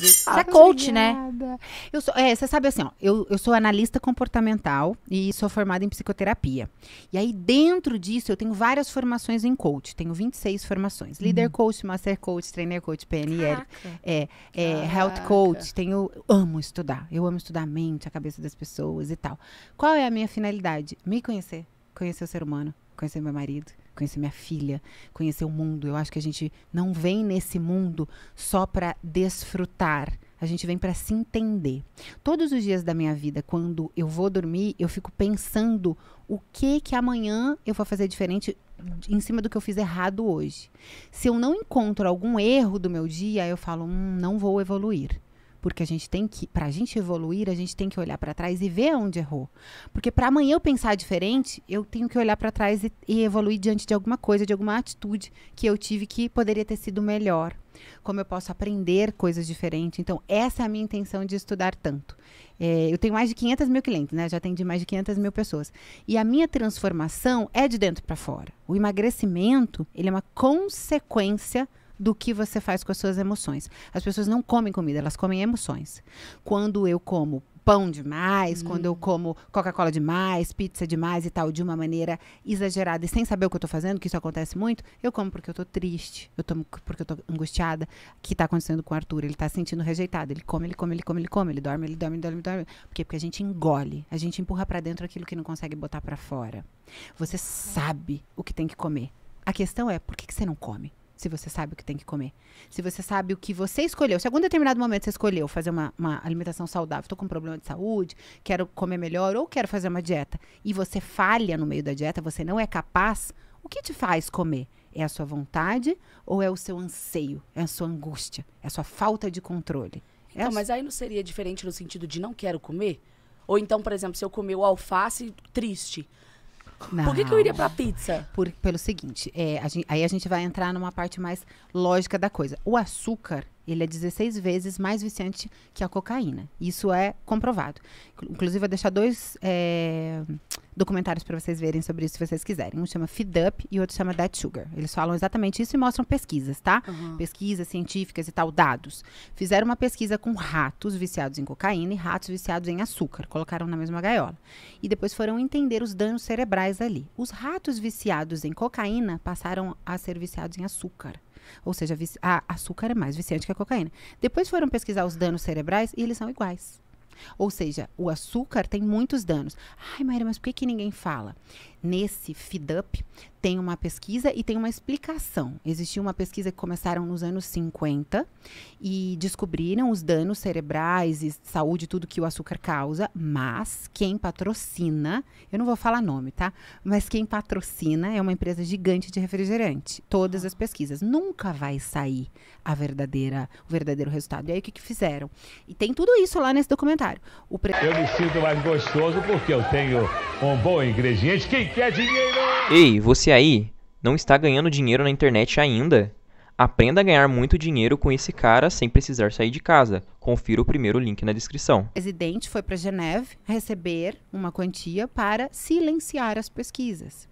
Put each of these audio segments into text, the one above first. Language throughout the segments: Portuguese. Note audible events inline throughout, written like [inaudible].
Você é ah, coach, Obrigada. né? Eu sou, é, você sabe assim, ó, eu, eu sou analista comportamental e sou formada em psicoterapia. E aí, dentro disso, eu tenho várias formações em coach. Tenho 26 formações. Uhum. coach, master coach, trainer coach, PNL, é, é, health coach. Tenho, amo estudar. Eu amo estudar a mente, a cabeça das pessoas e tal. Qual é a minha finalidade? Me conhecer. Conhecer o ser humano. Conhecer meu marido conhecer minha filha, conhecer o mundo. Eu acho que a gente não vem nesse mundo só para desfrutar. A gente vem para se entender. Todos os dias da minha vida, quando eu vou dormir, eu fico pensando o que que amanhã eu vou fazer diferente em cima do que eu fiz errado hoje. Se eu não encontro algum erro do meu dia, eu falo, hum, não vou evoluir. Porque a gente tem que, para a gente evoluir, a gente tem que olhar para trás e ver onde errou. Porque para amanhã eu pensar diferente, eu tenho que olhar para trás e, e evoluir diante de alguma coisa, de alguma atitude que eu tive que poderia ter sido melhor. Como eu posso aprender coisas diferentes. Então, essa é a minha intenção de estudar tanto. É, eu tenho mais de 500 mil clientes, né? Já atendi mais de 500 mil pessoas. E a minha transformação é de dentro para fora. O emagrecimento, ele é uma consequência do que você faz com as suas emoções. As pessoas não comem comida, elas comem emoções. Quando eu como pão demais, hum. quando eu hum. como Coca-Cola demais, pizza demais e tal, de uma maneira exagerada e sem saber o que eu tô fazendo, que isso acontece muito, eu como porque eu tô triste, eu tomo porque eu tô angustiada, o que tá acontecendo com o Arthur, ele tá se sentindo rejeitado, ele come, ele come, ele come, ele come, ele dorme, ele dorme, ele dorme, ele dorme. Por quê? Porque a gente engole, a gente empurra para dentro aquilo que não consegue botar para fora. Você sabe o que tem que comer. A questão é, por que, que você não come? se você sabe o que tem que comer. Se você sabe o que você escolheu. Se algum determinado momento você escolheu fazer uma, uma alimentação saudável, estou com um problema de saúde, quero comer melhor ou quero fazer uma dieta, e você falha no meio da dieta, você não é capaz, o que te faz comer? É a sua vontade ou é o seu anseio? É a sua angústia? É a sua falta de controle? É então, é mas aí não seria diferente no sentido de não quero comer? Ou então, por exemplo, se eu comer o alface triste, não. Por que, que eu iria pra pizza? Por, pelo seguinte, é, a gente, aí a gente vai entrar numa parte mais lógica da coisa. O açúcar, ele é 16 vezes mais viciante que a cocaína. Isso é comprovado. Inclusive, vou deixar dois é, documentários para vocês verem sobre isso, se vocês quiserem. Um chama Feed Up e outro chama Dead Sugar. Eles falam exatamente isso e mostram pesquisas, tá? Uhum. Pesquisas científicas e tal, dados. Fizeram uma pesquisa com ratos viciados em cocaína e ratos viciados em açúcar. Colocaram na mesma gaiola. E depois foram entender os danos cerebrais ali. Os ratos viciados em cocaína passaram a ser viciados em açúcar. Ou seja, a ah, açúcar é mais viciante que a cocaína. Depois foram pesquisar os danos cerebrais e eles são iguais. Ou seja, o açúcar tem muitos danos. Ai, Maria mas por que, que ninguém fala? Nesse FIDUP tem uma pesquisa e tem uma explicação. Existiu uma pesquisa que começaram nos anos 50 e descobriram os danos cerebrais e saúde, tudo que o açúcar causa, mas quem patrocina, eu não vou falar nome, tá? Mas quem patrocina é uma empresa gigante de refrigerante. Todas ah. as pesquisas. Nunca vai sair a verdadeira, o verdadeiro resultado. E aí o que, que fizeram? E tem tudo isso lá nesse documentário. Pre... Eu me sinto mais gostoso porque eu tenho um bom ingrediente Quem Ei, você aí não está ganhando dinheiro na internet ainda? Aprenda a ganhar muito dinheiro com esse cara sem precisar sair de casa. Confira o primeiro link na descrição. O presidente foi para Geneve receber uma quantia para silenciar as pesquisas.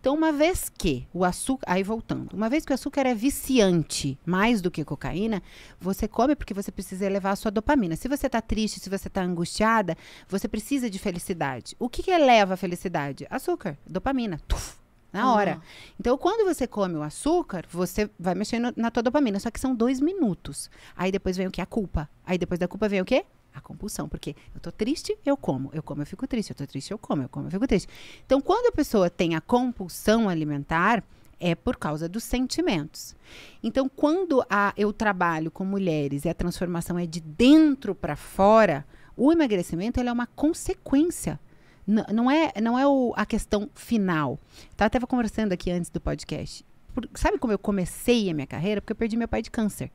Então, uma vez que o açúcar. Aí voltando, uma vez que o açúcar é viciante mais do que cocaína, você come porque você precisa elevar a sua dopamina. Se você está triste, se você está angustiada, você precisa de felicidade. O que, que eleva a felicidade? Açúcar, dopamina. Tuf na hora. Uhum. Então, quando você come o açúcar, você vai mexendo na tua dopamina. Só que são dois minutos. Aí depois vem o que? A culpa. Aí depois da culpa vem o quê? A compulsão. Porque eu tô triste, eu como. Eu como, eu fico triste. Eu tô triste, eu como. Eu como, eu fico triste. Então, quando a pessoa tem a compulsão alimentar, é por causa dos sentimentos. Então, quando a, eu trabalho com mulheres e a transformação é de dentro para fora, o emagrecimento é uma consequência não é, não é o, a questão final. Tá? Estava conversando aqui antes do podcast. Por, sabe como eu comecei a minha carreira? Porque eu perdi meu pai de câncer.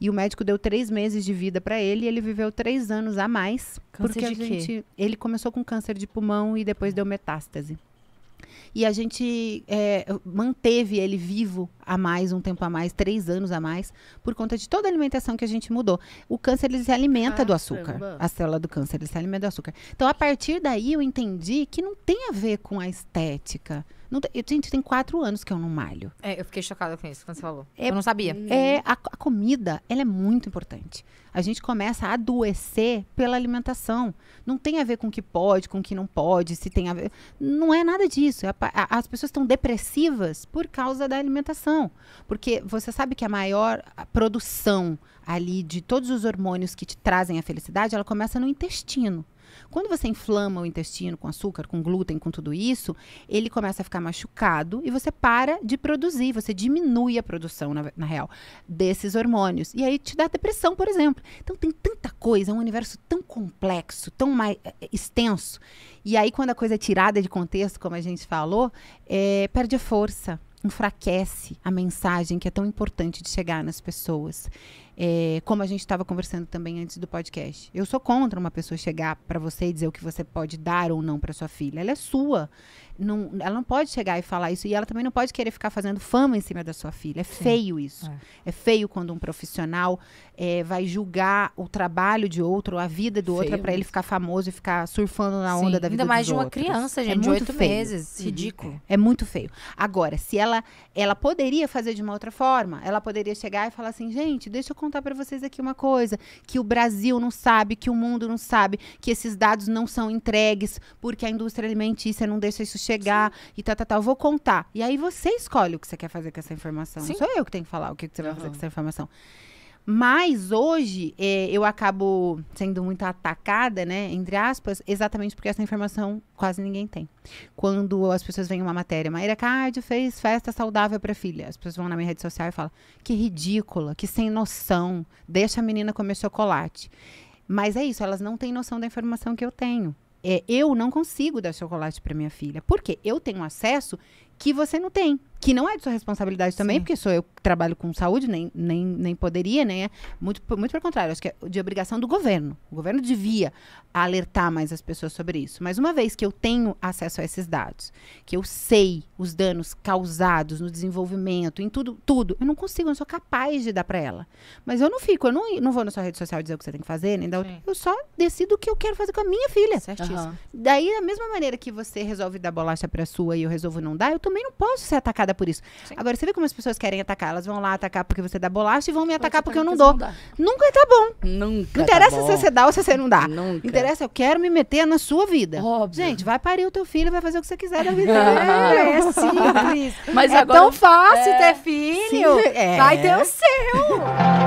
E o médico deu três meses de vida para ele e ele viveu três anos a mais. Câncer porque a gente. Ele começou com câncer de pulmão e depois hum. deu metástase. E a gente é, manteve ele vivo a mais, um tempo a mais, três anos a mais, por conta de toda a alimentação que a gente mudou. O câncer, ele se alimenta do ah, açúcar. A célula do câncer, ele se alimenta do açúcar. Então, a partir daí, eu entendi que não tem a ver com a estética não, eu gente, tem quatro anos que eu não malho. É, eu fiquei chocada com isso quando você falou. É, eu não sabia. É, a, a, comida, ela é muito importante. A gente começa a adoecer pela alimentação. Não tem a ver com o que pode, com o que não pode, se tem a ver. Não é nada disso. É as pessoas estão depressivas por causa da alimentação. Porque você sabe que a maior produção ali de todos os hormônios que te trazem a felicidade, ela começa no intestino. Quando você inflama o intestino com açúcar, com glúten, com tudo isso, ele começa a ficar machucado e você para de produzir, você diminui a produção, na, na real, desses hormônios. E aí te dá depressão, por exemplo. Então tem tanta coisa, é um universo tão complexo, tão mais, eh, eh, extenso. E aí, quando a coisa é tirada de contexto, como a gente falou, é, perde a força enfraquece a mensagem que é tão importante de chegar nas pessoas. É, como a gente estava conversando também antes do podcast. Eu sou contra uma pessoa chegar para você e dizer o que você pode dar ou não para sua filha. Ela é sua. Não, ela não pode chegar e falar isso. E ela também não pode querer ficar fazendo fama em cima da sua filha. É Sim. feio isso. É. é. feio quando um profissional é, vai julgar o trabalho de outro, a vida do é feio outro, para ele ficar famoso e ficar surfando na Sim. onda da vida Ainda mais de uma outros. criança, é gente, é de oito meses. Uhum. Ridículo. É muito feio. Agora, se ela, ela poderia fazer de uma outra forma, ela poderia chegar e falar assim, gente, deixa eu contar para vocês aqui uma coisa, que o Brasil não sabe, que o mundo não sabe, que esses dados não são entregues, porque a indústria alimentícia não deixa isso chegar Sim. e tal, tá, tal, tá, tal, tá, eu vou contar. E aí você escolhe o que você quer fazer com essa informação. Sim. Não sou eu que tenho que falar o que, que você uhum. vai fazer com essa informação. Mas hoje é, eu acabo sendo muito atacada, né? Entre aspas, exatamente porque essa informação quase ninguém tem. Quando as pessoas veem uma matéria, Maíra Cardio fez festa saudável para filha. As pessoas vão na minha rede social e falam: que ridícula, que sem noção, deixa a menina comer chocolate. Mas é isso, elas não têm noção da informação que eu tenho é, eu não consigo dar chocolate para minha filha. Porque eu tenho acesso que você não tem que não é de sua responsabilidade também, Sim. porque sou eu que trabalho com saúde, nem, nem, nem poderia, nem é. Muito, muito pelo contrário, acho que é de obrigação do governo. O governo devia alertar mais as pessoas sobre isso. Mas uma vez que eu tenho acesso a esses dados, que eu sei os danos causados no desenvolvimento, em tudo, tudo, eu não consigo, eu não sou capaz de dar para ela. Mas eu não fico, eu não, não vou na sua rede social dizer o que você tem que fazer, nem Eu só decido o que eu quero fazer com a minha filha. Certíssimo. Uhum. Daí, da mesma maneira que você resolve dar bolacha pra sua e eu resolvo não dar, eu também não posso ser atacada atacada por isso. Sim. Agora, você vê como as pessoas querem atacar? Elas vão lá atacar porque você dá bolacha e vão me atacar porque tá eu não dou. Nunca tá bom. Nunca. Não tá interessa tá se você dá ou se você não dá. Nunca. Interessa, eu quero me meter na sua vida. Óbvio. Gente, vai parir o teu filho, vai fazer o que você quiser da vida. é, [laughs] é simples. Mas é agora, tão fácil é... ter filho. Sim, é. Vai ter o seu.